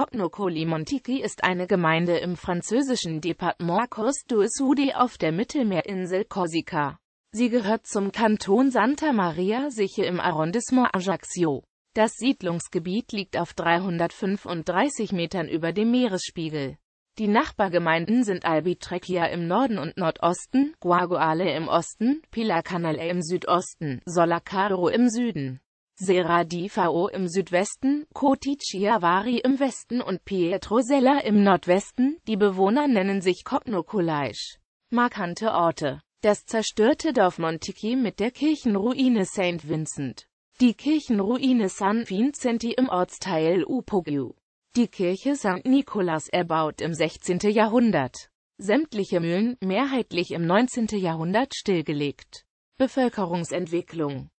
Kopno-Kolimontiqui ist eine Gemeinde im französischen Departement Corse-du-Sud auf der Mittelmeerinsel Korsika. Sie gehört zum Kanton Santa Maria Siche im Arrondissement Ajaccio. Das Siedlungsgebiet liegt auf 335 Metern über dem Meeresspiegel. Die Nachbargemeinden sind Albitrecchia im Norden und Nordosten, Guaguale im Osten, Pila Canale im Südosten, Solacaro im Süden. Serra di Fao im Südwesten, Kotichiavari im Westen und Pietrosella im Nordwesten, die Bewohner nennen sich Kopnokolaisch. Markante Orte Das zerstörte Dorf Montiki mit der Kirchenruine St. Vincent. Die Kirchenruine San Vincenti im Ortsteil Upogyu. Die Kirche St. Nikolaus erbaut im 16. Jahrhundert. Sämtliche Mühlen, mehrheitlich im 19. Jahrhundert stillgelegt. Bevölkerungsentwicklung